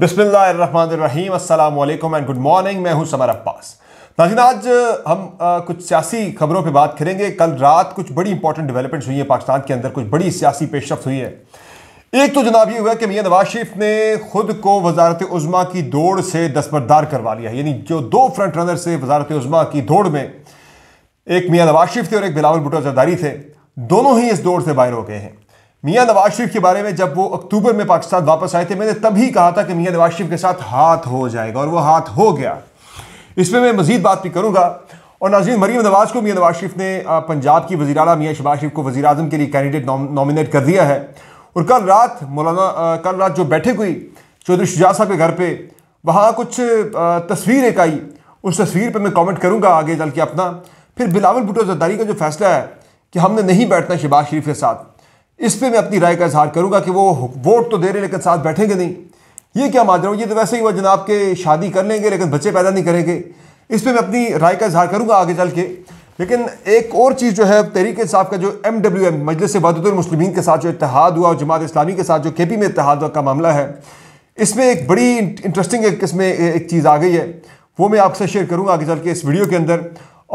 बिस्मिल्लाम असलम and good morning मैं हूं समर अब्बास नाजिन आज हम आ, कुछ सियासी खबरों पे बात करेंगे कल रात कुछ बड़ी इंपॉर्टेंट डेवलपमेंट्स हुई है पाकिस्तान के अंदर कुछ बड़ी सियासी पेशरफ हुई है एक तो जनाब ये हुआ कि मियाँ नवाज शरीफ ने खुद को वजारत उज़मा की दौड़ से दस्बरदार करवा लिया यानी जो दो फ्रंट रनर से वजारत उज़मा की दौड़ में एक मियाँ नवाज शरीफ थे और एक बिलावल भुटो जरदारी थे दोनों ही इस दौड़ से बाहर हो गए हैं मियाँ नवाज शरीफ के बारे में जब वो अक्टूबर में पाकिस्तान वापस आए थे मैंने तभी कहा था कि मियाँ नवाज शरीफ के साथ हाथ हो जाएगा और वो हाथ हो गया इसमें मैं मजीद बात भी करूँगा और नाजीन मरीम नवाज़ को मियाँ नवाज शरीफ ने पंजाब की वजी अला मियाँ शबाज शरीफ को वजी अजम के लिए कैंडिडेट नॉमिनेट कर दिया है और कल रात मौलाना कल रात जो बैठे हुई चौधरी शुजा साहब के घर पर वहाँ कुछ तस्वीर एक आई उस तस्वीर पर मैं कॉमेंट करूँगा आगे चल के अपना फिर बिलावल भुटो जरदारी का जो फैसला है कि हमने नहीं बैठना शहबाज शरीफ के साथ इस पर मैं अपनी राय का इजहार करूँगा कि वो वोट तो दे रहे लेकिन साथ बैठेंगे नहीं ये क्या माध्यम रहा हूँ ये तो वैसे ही हुआ जनाब के शादी कर लेंगे लेकिन बच्चे पैदा नहीं करेंगे इस पर मैं अपनी राय का इजहार करूँगा आगे चल के लेकिन एक और चीज़ जो है तहरीक साहब का जो M W M Majlis Muslimeen के साथ जो इतिहाद हुआ और जमात इस्लामी के साथ जो के पी में इतिहाद का मामला है इसमें एक बड़ी इंटरेस्टिंग एक किस्म एक चीज़ आ गई है वो मैं आपसे शेयर करूँगा आगे चल के इस वीडियो के अंदर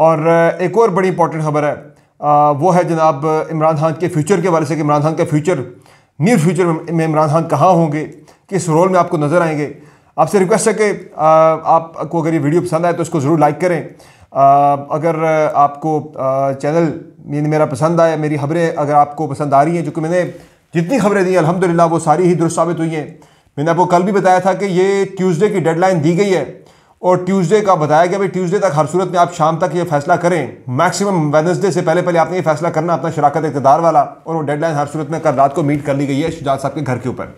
और एक और बड़ी इंपॉर्टेंट खबर है वो है जनाब इमरान खान के फ्यूचर के बारे से कि इमरान खान का फ्यूचर नियर फ्यूचर में इमरान खान कहाँ होंगे किस रोल में आपको नज़र आएंगे आपसे रिक्वेस्ट है कि आपको अगर ये वीडियो पसंद आए तो इसको ज़रूर लाइक करें अगर आपको चैनल यानी मेरा पसंद आया मेरी खबरें अगर आपको पसंद आ रही हैं जो कि मैंने जितनी खबरें दी अलहमदिल्ला वो सारी ही दुरुस्त साबित हुई हैं मैंने आपको कल भी बताया था कि ये ट्यूसडे की डेडलाइन दी गई है और ट्यूसडे का बताया गया भाई ट्यूसडे तक हर सूरत में आप शाम तक ये फैसला करें मैक्सिमम वेनसडे से पहले पहले आपने ये फैसला करना अपना शराकत इकतदार वाला और वो डेडलाइन हर सूरत में कल रात को मीट कर ली गई है शुजात साहब के घर के ऊपर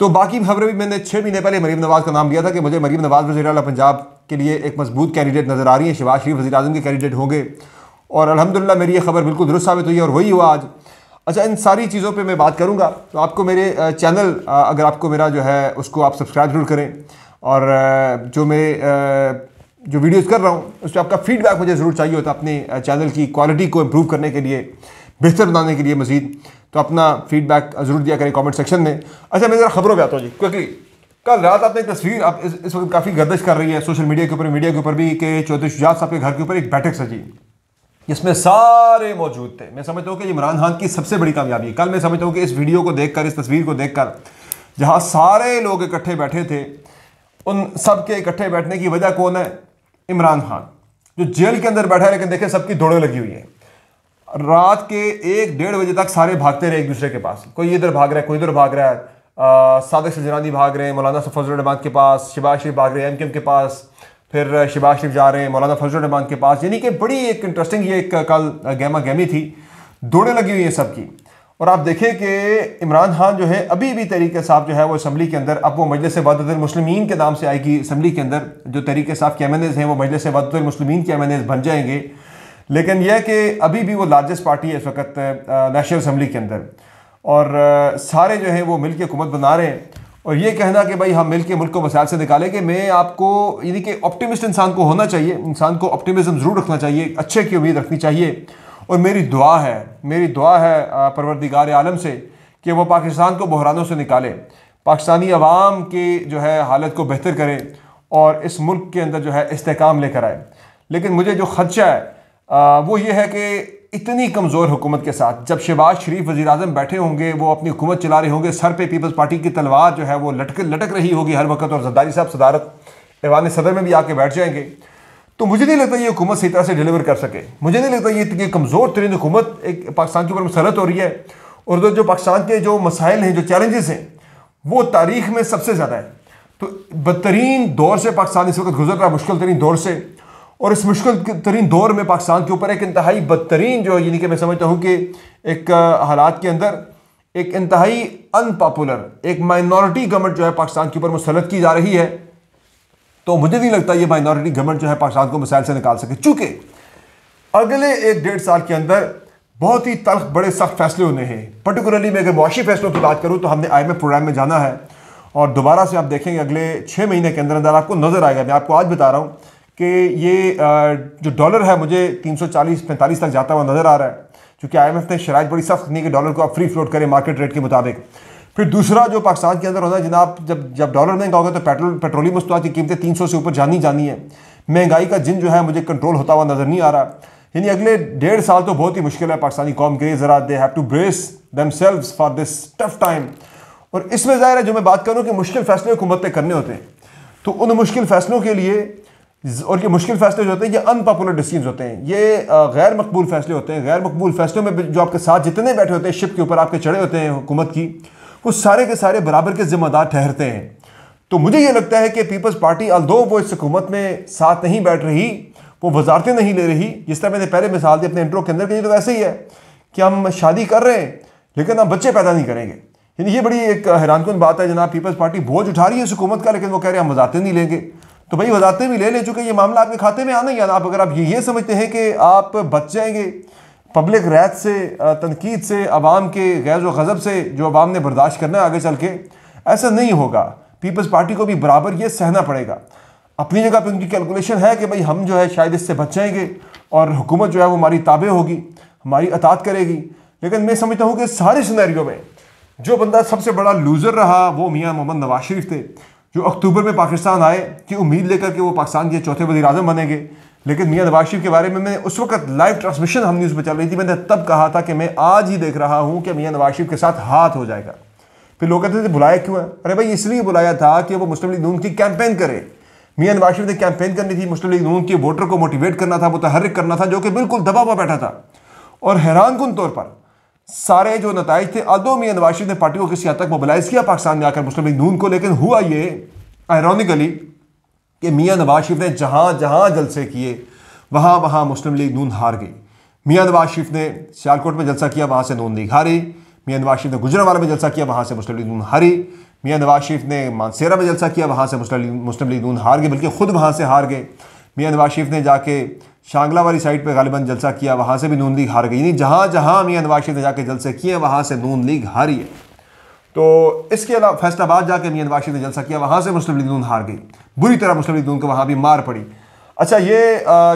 तो बाकी खबरें भी मैंने छः महीने पहले मरीम नवाज़ का नाम दिया था कि मुझे मरीम नवाज़ वजी पंजाब के लिए एक मजबूत कैंडिडेट नज़र आ रही है शिवाज शरीफ वजी अजम के कैंडिडेट होंगे और अलहमदिल्ला मेरी ये खबर बिल्कुल दुरुस्त साबित हुई और वही हुआ आज अच्छा इन सारी चीज़ों पर मैं बात करूँगा तो आपको मेरे चैनल अगर आपको मेरा जो है उसको आप सब्सक्राइब जरूर करें और जो मैं जो वीडियोस कर रहा हूँ उस पर आपका फीडबैक मुझे ज़रूर चाहिए होता अपने चैनल की क्वालिटी को इम्प्रूव करने के लिए बेहतर बनाने के लिए मज़ीद तो अपना फीडबैक ज़रूर दिया करें कमेंट सेक्शन में अच्छा मैं ज़रा खबरों पर आता हूँ जी क्विकली कल रात आपने तस्वीर आप इस, वक्त काफ़ी गर्दश कर रही है सोशल मीडिया के ऊपर मीडिया के ऊपर भी कि चौधरी शुजात साहब के घर के ऊपर एक बैठक सजी जिसमें सारे मौजूद थे मैं समझता हूँ कि इमरान खान की सबसे बड़ी कामयाबी है कल मैं समझता हूँ कि इस वीडियो को देखकर इस तस्वीर को देखकर जहाँ सारे लोग इकट्ठे बैठे थे उन सब के इकट्ठे बैठने की वजह कौन है इमरान खान जो जेल के अंदर बैठा है लेकिन देखे सबकी दौड़ें लगी हुई हैं रात के एक डेढ़ बजे तक सारे भागते रहे एक दूसरे के पास कोई इधर भाग रहा है कोई उधर भाग रहा है सादक सजरानी भाग रहे हैं मौलाना रहमान के पास शिबाज शरीफ भाग रहे हैं एम के पास फिर शिबाज शरीफ जा रहे हैं मौलाना रहमान के पास यानी कि बड़ी एक इंटरेस्टिंग ये एक कल गैमा गैमी थी दौड़ें लगी हुई हैं सबकी और आप देखें कि इमरान खान जो है अभी भी तहरीक साहब जो है वो असम्बली के अंदर अब वो मजलिस वदतमसलमिन के नाम से आएगी असम्बली के अंदर जो तहरीक साहब के एम एन एज़ हैं वो मजलिस वदतमसलमिन के एम एन एज़ बन जाएंगे लेकिन यह कि अभी भी वो लार्जेस्ट पार्टी है इस वक्त नेशनल असम्बली के अंदर और सारे जो हैं वो मिल के हुकूमत बना रहे हैं और ये कहना कि भाई हम मिल के मुल्क को मसायल से निकालें कि मैं आपको यानी कि ऑप्टिमिस्ट इंसान को होना चाहिए इंसान को ऑप्टिमिज़म ज़रूर रखना चाहिए अच्छे की उम्मीद रखनी चाहिए और मेरी दुआ है मेरी दुआ है परवरदिगार आलम से कि वह पाकिस्तान को बहरानों से निकाले पाकिस्तानी आवाम की जो है हालत को बेहतर करे और इस मुल्क के अंदर जो है इसकाम लेकर आए लेकिन मुझे जो खदशा है वो ये है कि इतनी कमज़ोर हुकूमत के साथ जब शहबाज शरीफ वजी अजम बैठे होंगे वो अपनी हुकूमत चला रहे होंगे सर पे पीपल्स पार्टी की तलवार जो है वो लटक लटक रही होगी हर वक्त और जद्दारी साहब सदारत ऐवान सदर में भी आके बैठ जाएंगे तो मुझे नहीं लगता ये हुकूमत सही तरह से डिलीवर कर सके मुझे नहीं लगता ये, इतनी कमज़ोर तरीन हुकूमत एक पाकिस्तान के ऊपर मुसलत हो रही है और तो जो पाकिस्तान के जो मसाइल हैं जो चैलेंजेस हैं वो तारीख में सबसे ज़्यादा है तो बदतरीन दौर से पाकिस्तान इस वक्त गुजर रहा है मुश्किल तरीन दौर से और इस मुश्किल तरीन दौर में पाकिस्तान के ऊपर एक इंतहाई बदतरीन जो यानी कि मैं समझता हूँ कि एक हालात के अंदर एक इंतहाई अनपॉपुलर एक माइनॉरिटी गवर्नमेंट जो है पाकिस्तान के ऊपर मुसलत की जा रही है तो मुझे नहीं लगता ये माइनॉरिटी गवर्नमेंट जो है पाकिस्तान को मिसाइल से निकाल सके चूँकि अगले एक डेढ़ साल के अंदर बहुत ही तल्ख बड़े सख्त फैसले होने हैं पर्टिकुलरली मैं अगर मुआशी फैसलों की बात करूँ तो हमने आई एम प्रोग्राम में जाना है और दोबारा से आप देखेंगे अगले छः महीने के अंदर अंदर आपको नज़र आएगा मैं आपको आज बता रहा हूँ कि ये जो डॉलर है मुझे 340 45 तक जाता हुआ नज़र आ रहा है क्योंकि आईएमएफ ने शराइ बड़ी सख्त नहीं कि डॉलर को आप फ्री फ्लोट करें मार्केट रेट के मुताबिक फिर दूसरा जो पाकिस्तान के अंदर होता है जनाब जब जब डॉलर महंगा होगा तो पेट्रोल पेट्रोलियम वस्तुओं की कीमतें तीन सौ से ऊपर जानी जानी है महंगाई का जिन जो है मुझे कंट्रोल होता हुआ नज़र नहीं आ रहा यानी अगले डेढ़ साल तो बहुत ही मुश्किल है पाकिस्तानी कौम के लिए ज़रा they have to brace selves for this tough time और इसमें ज़ाहिर है जो मैं बात करूँ कि मुश्किल फैसले हुकूमत ने करने होते हैं तो उन मुश्किल फैसलों के लिए और ये मुश्किल फैसले जो होते हैं ये अनपॉपुलर डिसीजन होते हैं ये गैर मकबूल फैसले होते हैं गैर मकबूल फैसलों में जो आपके साथ जितने बैठे होते हैं शिप के ऊपर आपके चढ़े होते हैं हुकूमत की वो सारे के सारे बराबर के जिम्मेदार ठहरते हैं तो मुझे ये लगता है कि पीपल्स पार्टी दो वो इस हुकूमत में साथ नहीं बैठ रही वो वजारतें नहीं ले रही जिस तरह मैंने पहले मिसाल दी अपने इंट्रो के अंदर कहीं तो वैसे ही है कि हम शादी कर रहे हैं लेकिन हम बच्चे पैदा नहीं करेंगे यानी ये बड़ी एक हैरानकुन बात है जनाब पीपल्स पार्टी बोझ उठा रही है इस हुकूमत का लेकिन वो कह रहे हैं हम वजारतें नहीं लेंगे तो भाई वजारतें भी ले लें चूँकि ये मामला आपके खाते में आना ही आना आप अगर आप ये ये समझते हैं कि आप बच जाएंगे पब्लिक रैत से तनकीद से आवाम के गैज़ व गज़ब से जो आवाम ने बर्दाश्त करना है आगे चल के ऐसा नहीं होगा पीपल्स पार्टी को भी बराबर ये सहना पड़ेगा अपनी जगह पर उनकी कैलकुलेशन है कि भाई हम जो है शायद इससे बच जाएंगे और हुकूमत जो है वो हमारी ताबे होगी हमारी अतात करेगी लेकिन मैं समझता हूँ कि सारे सुनहरियों में जो बंदा सबसे बड़ा लूज़र रहा वो मियाँ मोहम्मद नवाज शरीफ थे जो अक्टूबर में पाकिस्तान आए कि उम्मीद लेकर के वो पाकिस्तान के चौथे वजीर अजम बनेंगे लेकिन मियाँ नवाज के बारे में मैं उस वक्त लाइव ट्रांसमिशन हम न्यूज़ में चल रही थी मैंने तब कहा था कि मैं आज ही देख रहा हूँ कि मियाँ नवाज के साथ हाथ हो जाएगा फिर लोग कहते थे तो बुलाया क्यों है अरे भाई इसलिए बुलाया था कि वो मुस्लिम लीग नून की कैंपेन करे मियाँ नवाज शरीफ ने कैंपेन करनी थी मुस्लिम लीग नून के वोटर को मोटिवेट करना था मुतहरक करना था जो कि बिल्कुल दबा हुआ बैठा था और हैरान कन तौर पर सारे जो नतज थे अदो मियाँ नवाज शरीफ ने पार्टी को किसी हद तक मोबिलाइज किया पाकिस्तान में आकर मुस्लिम लीग नून को लेकिन हुआ ये आयरॉनिकली कि मियाँ नवाज शरीफ ने जहाँ जहाँ जलसे किए वहाँ वहाँ मुस्लिम लीग नून हार गई मियाँ नवाज शरीफ ने सियालकोट में जलसा किया वहाँ से नून लीग हारी मियाँ नवाज शरीफ ने गुजरावाला में जलसा किया वहाँ से मुस्लिम लीग नून हारी मियाँ नवाज शरीफ ने मानसेरा में जलसा किया वहाँ से मुस्लिम लीग नून हार गए बल्कि खुद वहाँ से हार गए मियाँ नवाज शरीफ ने जाके शांगला वाली साइड पर गालिबा जलसा किया वहाँ से भी नून लीग हार गई यानी जहाँ जहाँ मियाँ नवाज शरीफ ने जाके जलसे किए वहाँ से नून लीग हारी है तो इसके अलावा फैसलाबाद जाकर मियाँ नवाज शरीफ ने जलसा किया वहाँ से मुस्लिम लीग हार गई बुरी तरह मुस्लिम लीग को वहाँ भी मार पड़ी अच्छा ये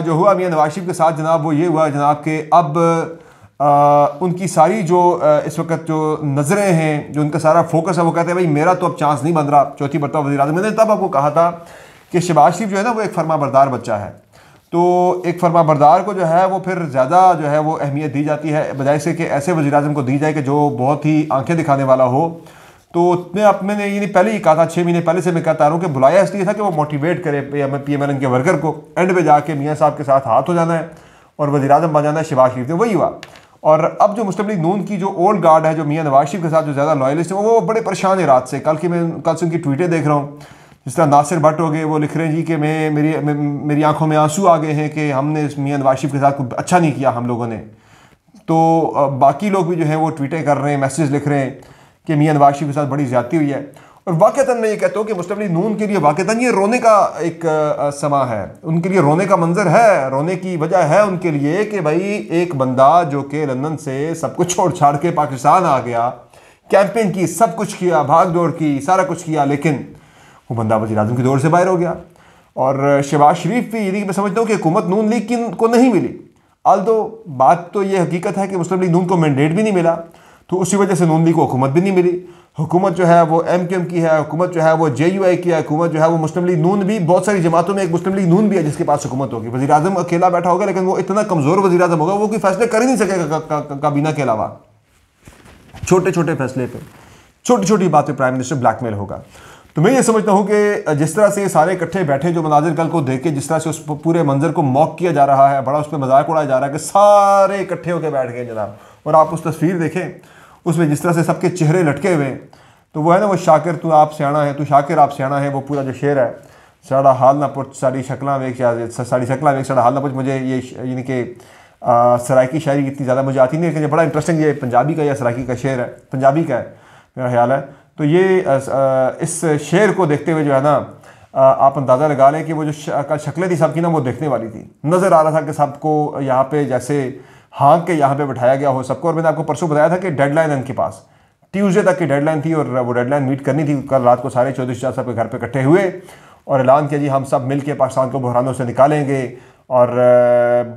जो हुआ मियाँ नवाज शरीफ के साथ जनाब वो ये हुआ जनाब के अब आ, उनकी सारी जो इस वक्त जो नज़रें हैं जो उनका सारा फोकस है वो कहते हैं भाई मेरा तो अब चांस नहीं बन रहा चौथी बरतवा वजी मैंने तब आपको कहा था कि शबाज शरीफ जो है ना वो एक फर्मा बरदार बच्चा है तो एक फरमा बरदार को जो है वो फिर ज़्यादा जो है वो अहमियत दी जाती है बजाय से कि ऐसे वजी अजम को दी जाए कि जो बहुत ही आंखें दिखाने वाला हो तो मैं अब मैंने यानी पहले ही कहा था छः महीने पहले से मैं कहता रहा हूँ कि बुलाया इसलिए था कि वो मोटिवेट करे पी एम एल एन के वर्कर को एंड पे जाके मियाँ साहब के साथ हाथ हो जाना है और वजी अजम बन जाना है शिवाज शरीफ ने वही हुआ और अब जो मुस्लिम लीग नून की जो ओल्ड गार्ड है जो मियाँ नवाज शरीफ के साथ जो ज़्यादा लॉयलिस्ट है वो बड़े परेशान है रात से कल की मैं कल से उनकी ट्वीटें देख रहा हूँ जिस तरह नासिर भट्ट हो गए वो लिख रहे हैं जी कि मैं मेरी मेरी आंखों में आंसू आ गए हैं कि हमने इस मियाँ वाशिफ़ के साथ कुछ अच्छा नहीं किया हम लोगों ने तो बाकी लोग भी जो हैं वो ट्वीटें कर रहे हैं मैसेज लिख रहे हैं कि मियाँ वाशिफ के साथ बड़ी ज्यादा हुई है और वाक़ता मैं ये कहता हूँ कि मुस्लिम लीग नून के लिए वाक़ता ये रोने का एक समा है उनके लिए रोने का मंजर है रोने की वजह है उनके लिए कि भाई एक बंदा जो कि लंदन से सब कुछ छोड़ छाड़ के पाकिस्तान आ गया कैंपेन की सब कुछ किया भाग दौड़ की सारा कुछ किया लेकिन वो बंदा वजी अजम के दौर से बाहर हो गया और शहबाज शरीफ भी यानी कि मैं समझता हूँ कि हुकूमत नून लीग की को नहीं मिली अल तो बात तो ये हकीकत है कि मुस्लिम लीग नून को मैंडेट भी नहीं मिला तो उसी वजह से नून लीग को हुकूमत भी नहीं मिली हुकूमत जो है वो एम क्यू एम की है हुकूमत जो है वो जे यू आई की है हुकूमत जो है वो मुस्लिम लीग नून भी बहुत सारी जमातों में एक मुस्लिम लीग नून भी है जिसके पास हुकूमत होगी वजी अजम अकेला बैठा होगा लेकिन वो इतना कमज़ोर वजी अजम होगा वो कोई फैसले कर ही नहीं सकेगा काबीना के अलावा छोटे छोटे फैसले पर छोटी छोटी बात पर प्राइम मिनिस्टर ब्लैकमेल होगा तो मैं ये समझता हूँ कि जिस तरह से सारे इकट्ठे बैठे जो मनाजिर कल को देख के जिस तरह से उस पूरे मंजर को मॉक किया जा रहा है बड़ा उस पर मजाक उड़ाया जा रहा है कि सारे इकट्ठे होकर बैठ गए जनाब और आप उस तस्वीर देखें उसमें जिस तरह से सबके चेहरे लटके हुए तो वो है ना वो शाकिर तू आप सियाणा है तू शाकिर आप सियाणा है वो पूरा जो शेर है साड़ा हाल ना पुछ सारी शक्ला वेख सारी शक्ल वेख साड़ा हाल ना पुछ मुझे ये यानी कि सराकी शायरी इतनी ज़्यादा मुझे आती नहीं है लेकिन बड़ा इंटरेस्टिंग ये पंजाबी का या सराकी का शेर है पंजाबी का है मेरा ख्याल है तो ये इस शेर को देखते हुए जो है ना आप अंदाज़ा लगा लें कि वो जो कल शक्लें थी सबकी ना वो देखने वाली थी नज़र आ रहा था कि सबको यहाँ पे जैसे हाँक के यहाँ पे बैठाया गया हो सबको और मैंने आपको परसों बताया था कि डेडलाइन है इनके पास ट्यूसडे तक की डेडलाइन थी और वो डेडलाइन मीट करनी थी कल रात को सारे चौधरी शाह साहब के घर पर इकट्ठे हुए और ऐलान किया जी हम सब मिल के पाकिस्तान को बहरानों से निकालेंगे और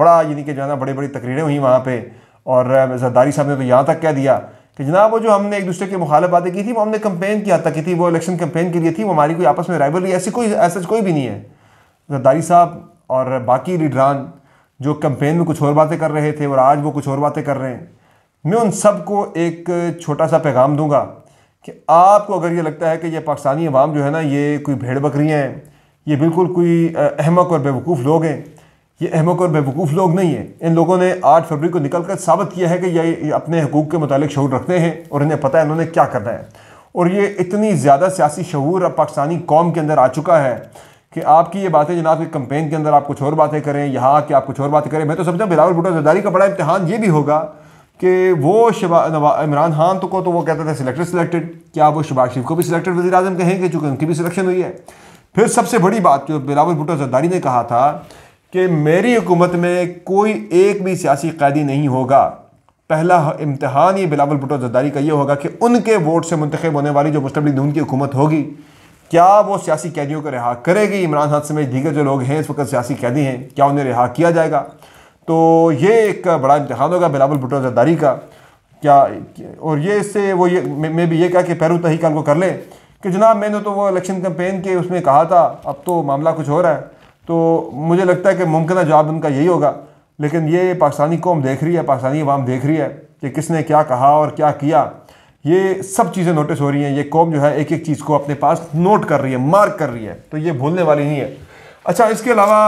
बड़ा यानी कि जो है ना बड़ी बड़ी तकरीरें हुई वहाँ पर और जरदारी साहब ने तो यहाँ तक कह दिया कि जनाब वो जो हमने एक दूसरे के मुखालफ बातें की थी वो हमने कंपेन की हद की थी वो इलेक्शन कंपेन के लिए थी वो हमारी कोई आपस में राइवलरी ऐसी कोई ऐसा कोई भी नहीं है जरदारी साहब और बाकी लीडरान जो कंपेन में कुछ और बातें कर रहे थे और आज वो कुछ और बातें कर रहे हैं मैं उन सब को एक छोटा सा पैगाम दूंगा कि आपको अगर ये लगता है कि ये पाकिस्तानी अवाम जो है ना ये कोई भेड़ बकरियाँ हैं ये बिल्कुल कोई अहमक और बेवकूफ़ लोग हैं ये अहमक और बेवकूफ़ लोग नहीं हैं इन लोगों ने आठ फरवरी को निकल कर साबित किया है कि ये अपने हकूक़ के मुतालिक शहूर रखते हैं और इन्हें पता है इन्होंने क्या करना है और ये इतनी ज़्यादा सियासी शहूर अब पाकिस्तानी कौम के अंदर आ चुका है कि आपकी ये बातें जनाब के कंपेन के अंदर आप कुछ और बातें करें यहाँ कि आप कुछ और बातें करें मैं तो समझा बिलावल भुटो जरदारी का बड़ा इम्तहान ये भी होगा कि वो शबा इमरान खान तो को तो वो कहते थे सिलेक्टेड सिलेक्टेड क्या वो शबाज शरीफ को भी सिलेक्टेड वजी अजम कहेंगे चूँकि उनकी भी सिलेक्शन हुई है फिर सबसे बड़ी बात जो बिलावल भुटो जरदारी ने कहा था कि मेरी हुकूमत में कोई एक भी सियासी कैदी नहीं होगा पहला इम्तहान ये बिलावल भुटो जरदारी का ये होगा कि उनके वोट से मुंतखब होने वाली जो मुस्लिम लीग नून की हुकूमत होगी क्या वो सियासी कैदियों को रिहा करेगी इमरान खान समेत दीगर जो लोग हैं इस वक्त सियासी कैदी हैं क्या उन्हें रिहा किया जाएगा तो ये एक बड़ा इम्तहान होगा बिलावल भुटो जरदारी का क्या और ये इससे वो ये मैं भी ये कहा कि पैरू तही कल को कर लें कि जनाब मैंने तो वो इलेक्शन कंपेन के उसमें कहा था अब तो मामला कुछ हो रहा है तो मुझे लगता है कि मुमकिन जवाब उनका यही होगा लेकिन ये पाकिस्तानी कौम देख रही है पाकिस्तानी अवाम देख रही है कि किसने क्या कहा और क्या किया ये सब चीज़ें नोटिस हो रही हैं ये कौम जो है एक एक चीज़ को अपने पास नोट कर रही है मार्क कर रही है तो ये भूलने वाली नहीं है अच्छा इसके अलावा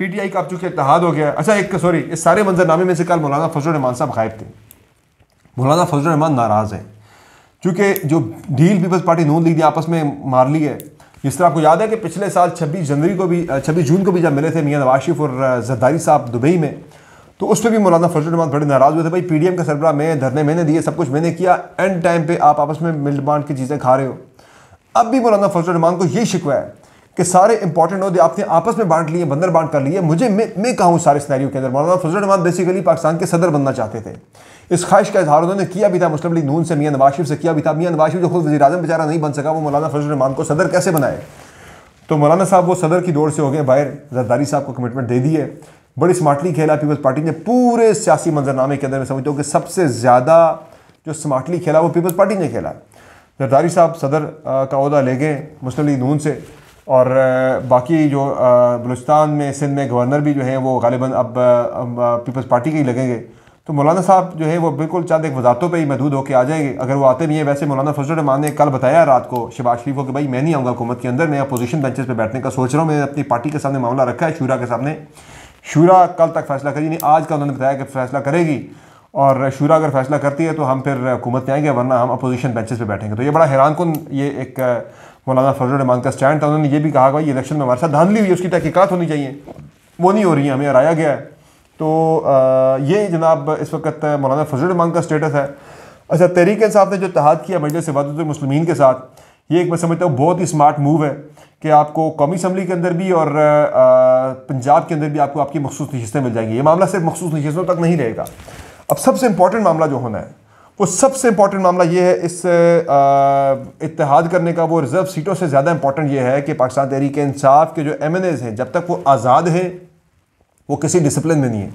पी टी आई का अब चूँकि इतिहाद हो गया अच्छा एक सॉरी इस सारे मंजरनामे में से कल मौलाना फजलरहमान साहब गायब थे मौलाना फजलरहमान नाराज़ हैं चूँकि जो deal Peoples Party Noon League ने आपस में मार ली है जिस तरह आपको याद है कि पिछले साल 26 जनवरी को भी 26 जून को भी जब मिले थे मियाँ नवाशिफ और जरदारी साहब दुबई में तो उस पर भी मौलाना फजल रमान बड़े नाराज़ हुए थे भाई पी डी एम का सरबरा मैं धरने मैंने दिए सब कुछ मैंने किया एंड टाइम पर आप आपस में मिल बांट की चीज़ें खा रहे हो अब भी मौलाना रमान को यही शिकवा है कि सारे इंपॉर्टेंट होते आपने आपस में बांट लिए बंदर बांट कर लिए मुझे मैं मैं कहाँ सारे सिनेरियो के अंदर मौलाना फजल रमान बेसिकली पाकिस्तान के सदर बनना चाहते थे इस ख्वाहिश का इजहार उन्होंने किया भी था मुस्लिम लीग नून से मियाँ नवाशिफ से किया भी था मियाँ नवाशिफ जो खुद वजी अजम बेचारा नहीं बन सका वो मौलाना फजलरहमान को सदर कैसे बनाए तो मौलाना साहब वो सदर की दौड़ से हो गए बाहर जरदारी साहब को कमिटमेंट दे दिए बड़ी स्मार्टली खेला पीपल्स पार्टी ने पूरे सियासी मंजरनामे के अंदर मैं समझता हूँ कि सबसे ज़्यादा जो स्मार्टली खेला वो पीपल्स पार्टी ने खेला जरदारी साहब सदर का अहदा ले गए मुस्लिम लीग नून से और बाकी जो बलुस्तान में सिंध में गवर्नर भी जो हैं वो गालिबा अब पीपल्स पार्टी के ही लगेंगे तो मौलाना साहब जो है वो बिल्कुल चंद एक वजातों पर ही महदूद होकर आ जाएंगे अगर वो आते नहीं है वैसे मौलाना फजल रमान ने कल बताया रात को शबाज शरीफ को कि भाई मैं नहीं आऊँगा हुकूमत के अंदर मैं अपोजिशन बेंचेस पर बैठने का सोच रहा हूँ मैंने अपनी पार्टी के सामने मामला रखा है शूरा के सामने शूरा कल तक फैसला करी नहीं आज का उन्होंने बताया कि फैसला करेगी और शूरा अगर फैसला करती है तो हम फिर हुकूमत में आएंगे वरना हम अपोजिशन बेंचेस पर बैठेंगे तो ये बड़ा हैरान कन ये एक मौलाना फजल रमान का स्टैंड था उन्होंने ये भी कहा भाई इलेक्शन में हमारे साथ धांधली हुई उसकी तहकीकत होनी चाहिए वो नहीं हो रही है हमें हराया गया है तो ये जनाब इस वक्त मौलाना फजल रमान का स्टेटस है अच्छा तहरीक साहब ने जो तहद किया मजलिस मुस्लिम के साथ ये एक मैं समझता हूँ बहुत ही स्मार्ट मूव है कि आपको कौमी असम्बली के अंदर भी और पंजाब के अंदर भी आपको आपकी मखसूस नशस्तें मिल जाएंगी ये मामला सिर्फ मखसूस नशस्तों तक नहीं रहेगा अब सबसे इम्पॉर्टेंट मामला जो होना है वो सबसे इम्पॉर्टेंट मामला ये है इस इतिहाद करने का वो रिज़र्व सीटों से ज़्यादा इम्पॉर्टेंट ये है कि पाकिस्तान तहरीक इंसाफ के जो एम एन एज़ हैं जब तक वो आज़ाद हैं वो किसी डिसिप्लिन में नहीं है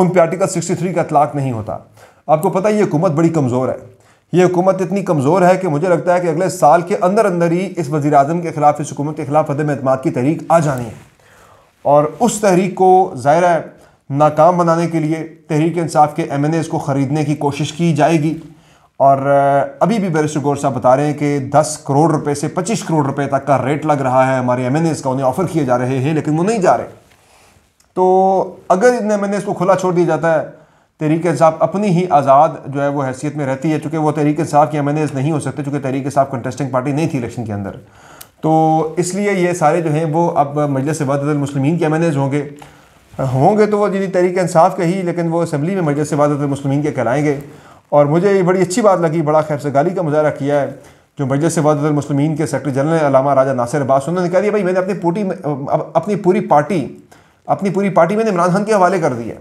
उन पर आर्टिकल थ्री का तलाक नहीं होता आपको पता है ये हुकूमत बड़ी कमज़ोर है ये हुकूमत इतनी कमज़ोर है कि मुझे लगता है कि अगले साल के अंदर अंदर ही इस वजी अजम के ख़िलाफ़ इस हुकूमत के ख़िलाफ़ अदम अतमाद की तहरीक आ जानी है और उस तहरीक को ज़ाहिर है नाकाम बनाने के लिए तहरीक इंसाफ के एम एन एज़ को ख़रीदने की कोशिश की जाएगी और अभी भी बैरिस्टर गौर साहब बता रहे हैं कि दस करोड़ रुपये से पच्चीस करोड़ रुपये तक का रेट लग रहा है हमारे एम एन एज़ का उन्हें ऑफ़र किए जा रहे हैं लेकिन वो नहीं जा रहे तो अगर मैंने इसको खुला छोड़ दिया जाता है तहरीक साहब अपनी ही आज़ाद जो है वो हैसियत में रहती है चूँकि वो तहरीक साहब के एम एन नहीं हो सकते चूँकि तहरीक साहब कंटेस्टिंग पार्टी नहीं थी इलेक्शन के अंदर तो इसलिए ये सारे जो हैं वो अब मजलिस मुस्लिम के एम एन एज़ होंगे होंगे तो वो जी तहरीक इसाफ़ के ही लेकिन वो असम्बली में मजलिस मुस्लिम के कहलाएँगे और मुझे ये बड़ी अच्छी बात लगी बड़ा खैर सगाली का मुजाहरा किया है जो मजलिस मुस्लिम के सेक्रटरी जनरल अलामा राजा नासिर अब्बास उन्होंने कहा दिया भाई मैंने अपनी पूरी अपनी पूरी पार्टी अपनी पूरी पार्टी मैंने इमरान खान के हवाले कर दी है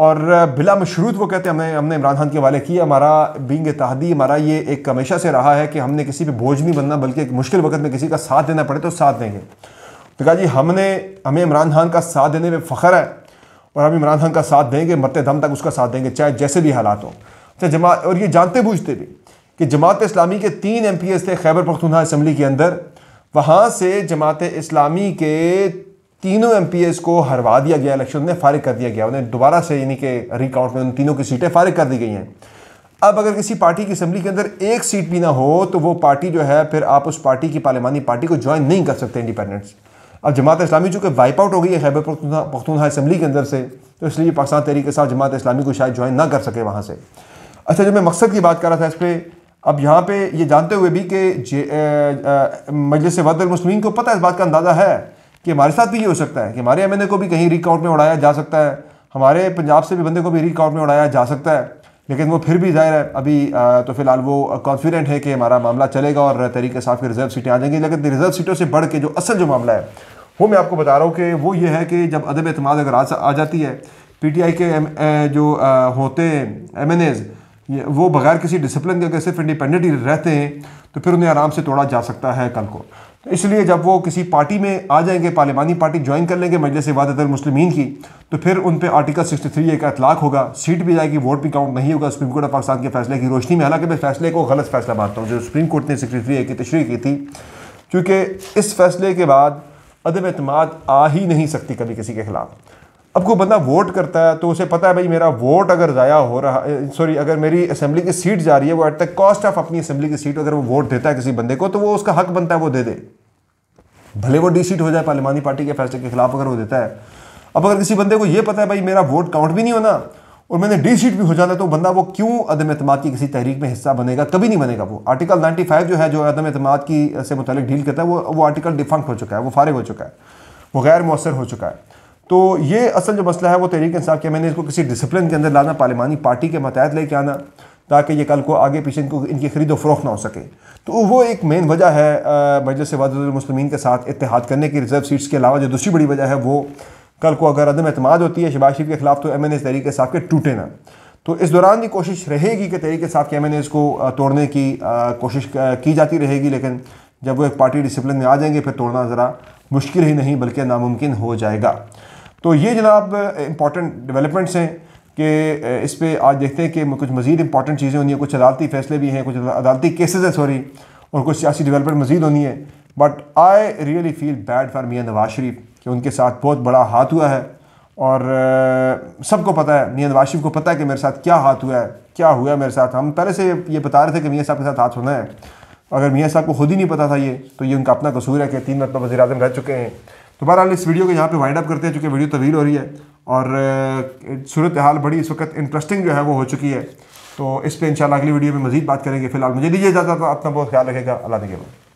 और बिला मशरूत वो कहते हैं हमने हमने इमरान खान के हवाले किया हमारा बींग तहदी हमारा ये एक हमेशा से रहा है कि हमने किसी पे बोझ नहीं बनना बल्कि एक मुश्किल वक्त में किसी का साथ देना पड़े तो साथ देंगे तो कहा जी हमने हमें इमरान खान का साथ देने में फ़ख्र है और हम इमरान खान का साथ देंगे मरते दम तक उसका साथ देंगे चाहे जैसे भी हालात हों चाहे अच्छा, जमा और ये जानते बूझते भी कि जमात इस्लामी के तीन एम पी एस थे खैबर पख्तूनखा असम्बली के अंदर वहाँ से जमात इस्लामी के तीनों एम को हरवा दिया गया इलेक्शन में फारिग कर दिया गया उन्हें दोबारा से यानी कि रिकाउंट में उन तीनों की सीटें फारिग कर दी गई हैं अब अगर किसी पार्टी की असम्बली के अंदर एक सीट भी ना हो तो वो पार्टी जो है फिर आप उस पार्टी की पार्लिमानी पार्टी को ज्वाइन नहीं कर सकते इंडिपेंडेंट्स अब जमात इस्लामी चूँकि वाइप आउट हो गई है खैबर पख्तूनहा असम्बली के अंदर से तो इसलिए पाकिस्तान तहरीक के साथ जमात इस्लामी को शायद ज्वाइन ना कर सके वहाँ से अच्छा जो मैं मकसद की बात कर रहा था इस पर अब यहाँ पर ये जानते हुए भी कि मजलिस वदर को पता इस बात का अंदाज़ा है कि हमारे साथ भी ये हो सकता है कि हमारे एम को भी कहीं रिकॉर्ड में उड़ाया जा सकता है हमारे पंजाब से भी बंदे को भी रिकॉर्ड में उड़ाया जा सकता है लेकिन वो फिर भी जाहिर है अभी तो फिलहाल वो कॉन्फिडेंट है कि हमारा मामला चलेगा और तरीके साफ की रिजर्व सीटें आ जाएंगी लेकिन रिजर्व सीटों से बढ़ के जो असल जो मामला है वो मैं आपको बता रहा हूँ कि वो ये है कि जब अदब अतमाद अगर आ, आ जाती है पी टी आई के एम, जो आ, होते हैं एम एन एज वो बगैर किसी डिसिप्लिन के अगर सिर्फ इंडिपेंडेंट ही रहते हैं तो फिर उन्हें आराम से तोड़ा जा सकता है कल को इसलिए जब वो किसी पार्टी में आ जाएंगे पार्लिमानी पार्टी ज्वाइन कर लेंगे मजलिस वादत मुस्लिमीन की तो फिर उन पर आर्टिकल सिक्सटी थ्री एक अतलाक होगा सीट भी जाएगी वोट भी काउंट नहीं होगा सुप्रीम कोर्ट ऑफ पाकिस्तान के फैसले की रोशनी में हालांकि मैं फैसले को गलत फैसला मानता हूँ जो सुप्रीम कोर्ट ने सिक्सटी थ्री ए की तशरी की थी क्योंकि इस फैसले के बाद अदम अतमाद आ ही नहीं सकती कभी किसी के ख़िलाफ़ अब कोई बंदा वोट करता है तो उसे पता है भाई मेरा वोट अगर ज़ाया हो रहा सॉरी अगर मेरी असेंबली की सीट जा रही है वो एट द कॉस्ट ऑफ अपनी असेंबली की सीट अगर वो वोट देता है किसी बंदे को तो वो उसका हक बनता है वो दे दे भले वो डी सीट हो जाए पार्लिमानी पार्टी के फैसले के खिलाफ अगर वो देता है अब अगर किसी बंदे को ये पता है भाई मेरा वोट काउंट भी नहीं होना और मैंने डी सीट भी हो जाना तो बंदा वो क्यों अदम अतमाद की किसी तहरीक में हिस्सा बनेगा कभी नहीं बनेगा वो आर्टिकल 95 जो है जो अदम अतमाद की से मुतल डील करता है वो वो आर्टिकल डिफंक्ट हो चुका है वो फारिग हो चुका है वो गैर मौसर हो चुका है तो ये असल जो मसला है वो तहरीक इंसाफ किया मैंने इसको किसी डिसिप्लिन के अंदर लाना पार्लिमानी पार्टी के मतहत लेके आना ताकि ये कल को आगे पीछे इनको इनकी खरीदो फरोख ना हो सके तो वो एक मेन वजह है मजलिस वादमिन के साथ इतिहाद करने की रिजर्व सीट्स के अलावा जो दूसरी बड़ी वजह है वो कल को अगर अदम अतमाद होती है शबाज शरीफ के खिलाफ तो एम एन एस तहरीक साहब के टूटे ना तो इस दौरान ये कोशिश रहेगी कि तहरीक साहब के एम एन एस को तोड़ने की कोशिश की जाती रहेगी लेकिन जब वो एक पार्टी डिसिप्लिन में आ जाएंगे फिर तोड़ना ज़रा मुश्किल ही नहीं बल्कि नामुमकिन हो जाएगा तो ये जनाब इंपॉर्टेंट डेवलपमेंट्स हैं कि इस पर आज देखते हैं कि कुछ मज़ीद इंपॉर्टेंट चीज़ें होनी है कुछ अदालती फैसले भी हैं कुछ अदालती केसेज हैं सॉरी और कुछ सियासी डेवलपमेंट मज़ीद होनी है but I really feel bad for मियाँ नवाज शरीफ कि उनके साथ बहुत बड़ा हाथ हुआ है और सबको पता है मियाँ नवाज शरीफ को पता है कि मेरे साथ क्या हाथ हुआ है क्या हुआ है मेरे साथ हम पहले से ये बता रहे थे कि मियाँ साहब के साथ हाथ होना है अगर मियाँ साहब को खुद ही नहीं पता था ये तो ये उनका अपना कसूर है कि तीन मतलब वजी अजम रह चुके हैं तो बहरहाल इस वीडियो को यहाँ पे वाइंड अप करते हैं चूँकि वीडियो तवील हो रही है और सूरत हाल बड़ी इस वक्त इंटरेस्टिंग जो है वो हो चुकी है तो इस पर इंशाल्लाह अगली वीडियो में मजीद बात करेंगे फिलहाल मुझे दीजिए इजाज़त अपना बहुत ख्याल रखेगा अल्लाह के बाद